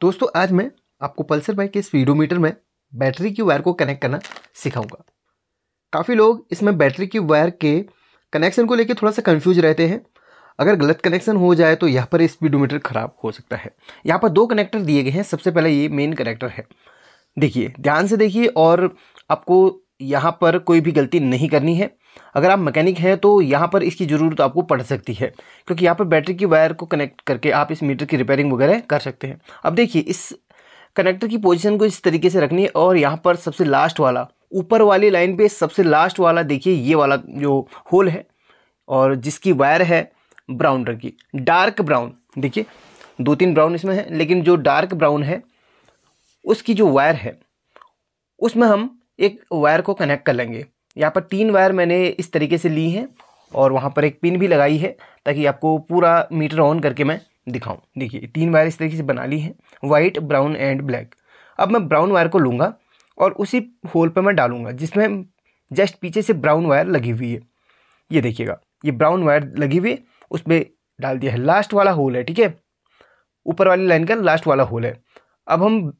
दोस्तों आज मैं आपको पल्सर बाइक के स्पीडोमीटर में बैटरी की वायर को कनेक्ट करना सिखाऊंगा काफ़ी लोग इसमें बैटरी की वायर के कनेक्शन को लेकर थोड़ा सा कन्फ्यूज रहते हैं अगर गलत कनेक्शन हो जाए तो यहाँ पर स्पीडोमीटर ख़राब हो सकता है यहाँ पर दो कनेक्टर दिए गए हैं सबसे पहले ये मेन कनेक्टर है देखिए ध्यान से देखिए और आपको यहाँ पर कोई भी गलती नहीं करनी है अगर आप मैकेनिक हैं तो यहाँ पर इसकी ज़रूरत आपको पड़ सकती है क्योंकि यहाँ पर बैटरी की वायर को कनेक्ट करके आप इस मीटर की रिपेयरिंग वगैरह कर सकते हैं अब देखिए इस कनेक्टर की पोजीशन को इस तरीके से रखनी है और यहाँ पर सबसे लास्ट वाला ऊपर वाली लाइन पे सबसे लास्ट वाला देखिए ये वाला जो होल है और जिसकी वायर है ब्राउन रंग की डार्क ब्राउन देखिए दो तीन ब्राउन इसमें है लेकिन जो डार्क ब्राउन है उसकी जो वायर है उसमें हम एक वायर को कनेक्ट कर लेंगे यहाँ पर तीन वायर मैंने इस तरीके से ली हैं और वहाँ पर एक पिन भी लगाई है ताकि आपको पूरा मीटर ऑन करके मैं दिखाऊं देखिए तीन वायर इस तरीके से बना ली है वाइट ब्राउन एंड ब्लैक अब मैं ब्राउन वायर को लूँगा और उसी होल पर मैं डालूँगा जिसमें जस्ट पीछे से ब्राउन वायर लगी हुई है ये देखिएगा ये ब्राउन वायर लगी हुई उस पर डाल दिया है लास्ट वाला होल है ठीक है ऊपर वाली लाइन का लास्ट वाला होल है अब हम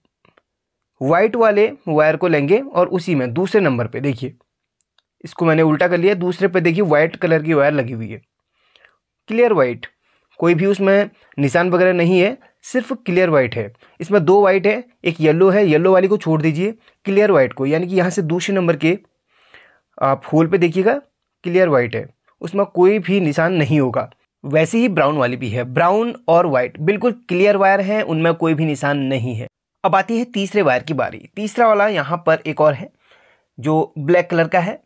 वाइट वाले वायर को लेंगे और उसी में दूसरे नंबर पे देखिए इसको मैंने उल्टा कर लिया दूसरे पे देखिए वाइट कलर की वायर लगी हुई है क्लियर वाइट कोई भी उसमें निशान वगैरह नहीं है सिर्फ क्लियर वाइट है इसमें दो वाइट है एक येलो है येलो वाली को छोड़ दीजिए क्लियर वाइट को यानी कि यहाँ से दूसरे नंबर के आप होल पर देखिएगा क्लियर वाइट है उसमें कोई भी निशान नहीं होगा वैसे ही ब्राउन वाली भी है ब्राउन और वाइट बिल्कुल क्लियर वायर है उनमें कोई भी निशान नहीं है अब आती है तीसरे वायर की बारी तीसरा वाला यहाँ पर एक और है जो ब्लैक कलर का है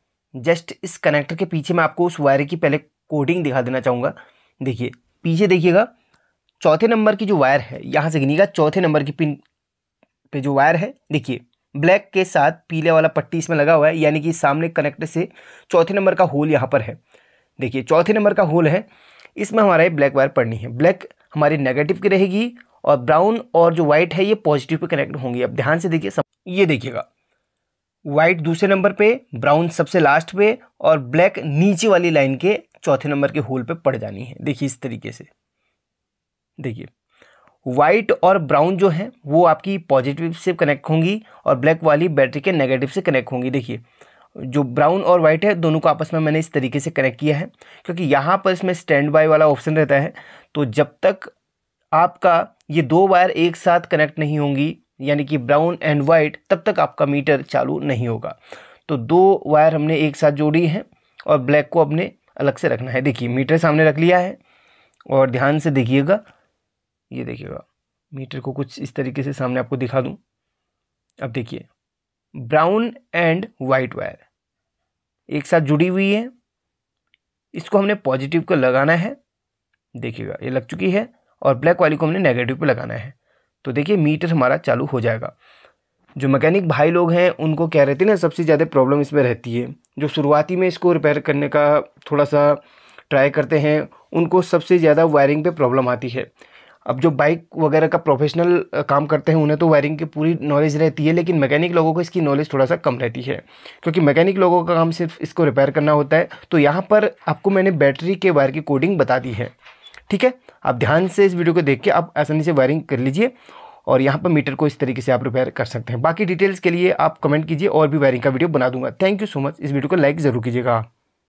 जस्ट इस कनेक्टर के पीछे मैं आपको उस वायर की पहले कोडिंग दिखा देना चाहूँगा देखिए पीछे देखिएगा चौथे नंबर की जो वायर है यहाँ से गिनीगा चौथे नंबर की पिन पे जो वायर है देखिए ब्लैक के साथ पीले वाला पट्टी इसमें लगा हुआ है यानी कि सामने कनेक्टर से चौथे नंबर का होल यहाँ पर है देखिए चौथे नंबर का होल है इसमें हमारा ये ब्लैक वायर पड़नी है ब्लैक हमारी नेगेटिव की रहेगी और ब्राउन और जो व्हाइट है ये पॉजिटिव पे कनेक्ट होंगी अब ध्यान से देखिए सब ये देखिएगा व्हाइट दूसरे नंबर पे ब्राउन सबसे लास्ट पे और ब्लैक नीचे वाली लाइन के चौथे नंबर के होल पे पड़ जानी है देखिए इस तरीके से देखिए वाइट और ब्राउन जो है वो आपकी पॉजिटिव से कनेक्ट होंगी और ब्लैक वाली बैटरी के नेगेटिव से कनेक्ट होंगी देखिए जो ब्राउन और वाइट है दोनों को आपस में मैंने इस तरीके से कनेक्ट किया है क्योंकि यहाँ पर इसमें स्टैंड बाय वाला ऑप्शन रहता है तो जब तक आपका ये दो वायर एक साथ कनेक्ट नहीं होंगी यानी कि ब्राउन एंड वाइट तब तक आपका मीटर चालू नहीं होगा तो दो वायर हमने एक साथ जोड़ी है और ब्लैक को हमने अलग से रखना है देखिए मीटर सामने रख लिया है और ध्यान से देखिएगा ये देखिएगा मीटर को कुछ इस तरीके से सामने आपको दिखा दूँ अब देखिए ब्राउन एंड वाइट वायर एक साथ जुड़ी हुई है इसको हमने पॉजिटिव को लगाना है देखिएगा ये लग चुकी है और ब्लैक वाली को हमने नेगेटिव पे लगाना है तो देखिए मीटर हमारा चालू हो जाएगा जो मैकेनिक भाई लोग हैं उनको कह रहे थे ना सबसे ज़्यादा प्रॉब्लम इसमें रहती है जो शुरुआती में इसको रिपेयर करने का थोड़ा सा ट्राई करते हैं उनको सबसे ज़्यादा वायरिंग पे प्रॉब्लम आती है अब जो बाइक वगैरह का प्रोफेशनल काम करते हैं उन्हें तो वायरिंग की पूरी नॉलेज रहती है लेकिन मैकेनिक लोगों को इसकी नॉलेज थोड़ा सा कम रहती है क्योंकि मैकेनिक लोगों का काम सिर्फ इसको रिपेयर करना होता है तो यहाँ पर आपको मैंने बैटरी के वायर की कोडिंग बता दी है ठीक है आप ध्यान से इस वीडियो को देख के आप आसानी से वायरिंग कर लीजिए और यहाँ पर मीटर को इस तरीके से आप रिपेयर कर सकते हैं बाकी डिटेल्स के लिए आप कमेंट कीजिए और भी वायरिंग का वीडियो बना दूंगा थैंक यू सो मच इस वीडियो को लाइक ज़रूर कीजिएगा